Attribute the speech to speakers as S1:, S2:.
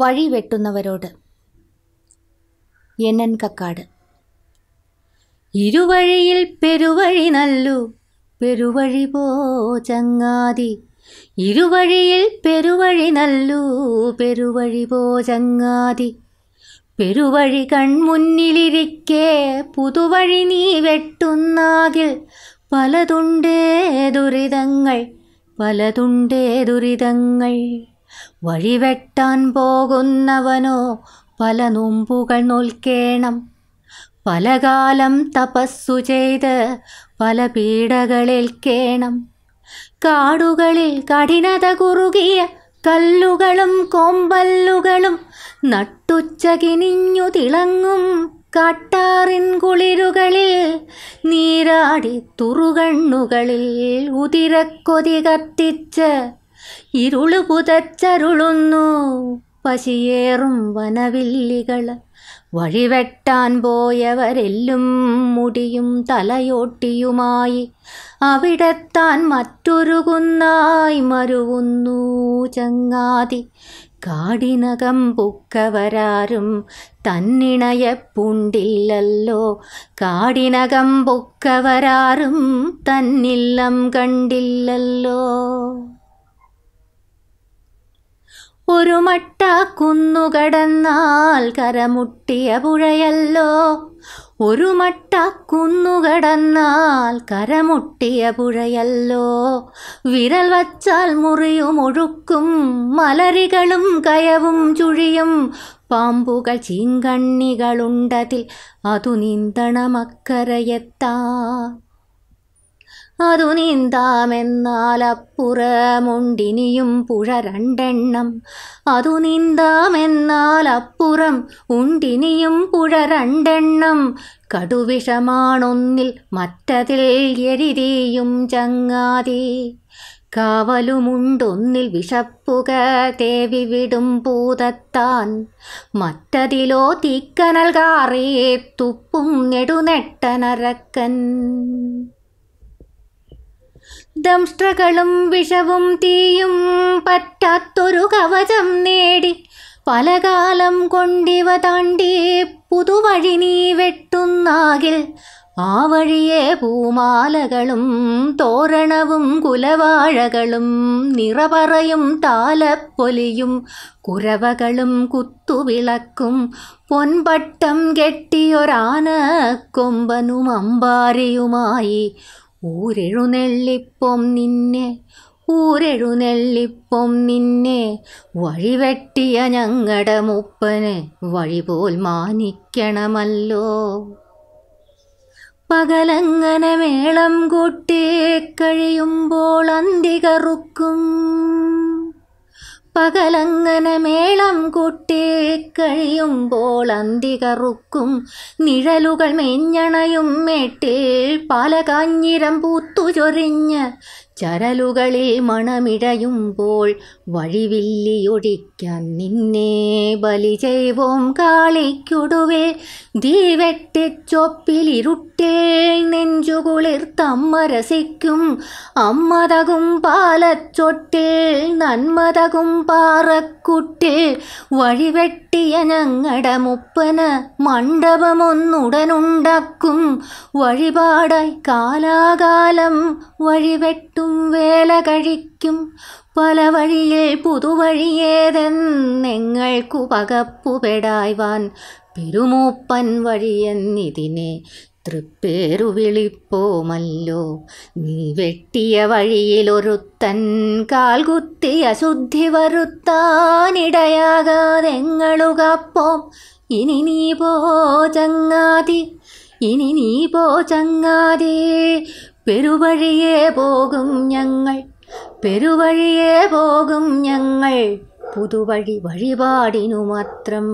S1: വഴി വെട്ടുന്നവരോട് എന്നൻ കക്കാട് ഇരുവഴിയിൽ പെരുവഴി നല്ലു പെരുവഴി പോ ചങ്ങാതി ഇരുവഴിയിൽ പെരുവഴി നല്ലു പെരുവഴി പോ ചങ്ങാതി പെരുവഴി കൺമുന്നിലിരിക്കെ പുതുവഴി നീ വെട്ടുന്നാകിൽ പലതുണ്ടേ ദുരിതങ്ങൾ പലതുണ്ടേ ദുരിതങ്ങൾ വഴിവെട്ടാൻ പോകുന്നവനോ പല നോമ്പുകൾ നോൽക്കേണം പല കാലം തപസ്സു ചെയ്ത് പല പീഡകളേൽക്കേണം കാടുകളിൽ കഠിനത കുറുകിയ കല്ലുകളും കൊമ്പല്ലുകളും നട്ടുച്ചകിനിഞ്ഞു തിളങ്ങും കാട്ടാറിൻ കുളിരുകളിൽ നീരാടി തുറുകണ്ണുകളിൽ ഉതിരക്കൊതി കത്തിച്ച് ഇരുളു പുതച്ചരുളുന്നു പശിയേറും വനവില്ലികൾ വഴിവെട്ടാൻ പോയവരെല്ലും മുടിയും തലയോട്ടിയുമായി അവിടെത്താൻ മറ്റൊരുകുന്നായി മരുവുന്നു ചങ്ങാതി കാടിനകം പൊക്കവരാരും തന്നിണയപ്പുണ്ടില്ലല്ലോ കാടിനകം പൊക്കവരാരും തന്നില്ലം കണ്ടില്ലല്ലോ ഒരു മട്ട കുന്നുകടന്നാൽ കരമുട്ടിയ പുഴയല്ലോ ഒരു മട്ട കുന്നുകടന്നാൽ കരമുട്ടിയ പുഴയല്ലോ വിരൽ വച്ചാൽ മുറിയും ഒഴുക്കും മലരികളും കയവും ചുഴിയും പാമ്പുകൾ ചീങ്കണ്ണികളുണ്ടതിൽ അതു നീന്തണമക്കരയെത്താൻ അതു നീന്താമെന്നാലപ്പുറമുണ്ടിനിയും പുഴ രണ്ടെണ്ണം അതു നീന്താമെന്നാലപ്പുറം ഉണ്ടിനിയും പുഴ രണ്ടെണ്ണം കടുവിഷമാണൊന്നിൽ മറ്റതിൽ എരിതീയും ചങ്ങാതി കാവലുമുണ്ടൊന്നിൽ വിഷപ്പുക തേവി വിടും പൂതത്താൻ മറ്റതിലോ തീക്കനൽ തുപ്പും നെടുനെട്ടനരക്കൻ ദംഷ്ട്രകളും വിഷവും തീയും പറ്റാത്തൊരു കവചം നേടി പലകാലം കൊണ്ടിവ താണ്ടി പുതുവഴി നീ വെട്ടുന്നാകിൽ ആ വഴിയെ പൂമാലകളും തോരണവും കുലവാഴകളും നിറപറയും താലപ്പൊലിയും കുരവകളും കുത്തുവിളക്കും പൊൻപട്ടം കെട്ടിയൊരാന കൊമ്പനും അമ്പാരിയുമായി ഊരെഴുന്നെള്ളിപ്പം നിന്നെ ഊരെഴുന്നെള്ളിപ്പം നിന്നെ വഴിവെട്ടിയ ഞങ്ങളുടെ മുപ്പന് വഴിപോൽ മാനിക്കണമല്ലോ പകലങ്ങനെ മേളം കൂട്ടേ കഴിയുമ്പോൾ അന്തികറുക്കും പകലങ്ങനെ മേളം കൂട്ടി കഴിയുമ്പോൾ അന്തി കറുക്കും നിഴലുകൾ മേഞ്ഞണയും മേട്ടിൽ പാലകാഞ്ഞിരം പൂത്തു ചൊരിഞ്ഞ് ചരലുകളെ മണമിഴയുമ്പോൾ വഴിവില്ലിയൊഴിക്കാൻ നിന്നെ ബലി ചെയ്വോം കാളിക്കൊടുവേ ദീവെട്ടിച്ചൊപ്പിലിരുട്ടേ നെഞ്ചുകുളിർത്തമ്മരസിക്കും അമ്മതകും പാലച്ചൊട്ടേൽ നന്മതകും പാറക്കുട്ടേ വഴിവെട്ടിയ ഞങ്ങട മുപ്പന മണ്ഡപമൊന്നുടനുണ്ടാക്കും വഴിപാടായി കാലാകാലം വഴിവെട്ടു പലരും വേല കഴിക്കും പല വഴിയിൽ പുതുവഴിയേതെന്നെങ്ങൾക്കു പകപ്പുപെടായ്വാൻ പെരുമൂപ്പൻ വഴിയെന്നിതിനെ തൃപ്പേരു വിളിപ്പോമല്ലോ നീ വെട്ടിയ വഴിയിലൊരുത്തൻ ഒരുത്തൻ കാൽകുത്തി അശുദ്ധി വരുത്താനിടയാകാതെങ്ങളുകപ്പോം ഇനി നീ പോ ചങ്ങാതി ഇനി നീ പോ ചങ്ങാതി പെരുവഴിയേ പോകും ഞങ്ങൾ പെരുവഴിയേ പോകും ഞങ്ങൾ പുതുവഴി വഴിപാടിനു മാത്രം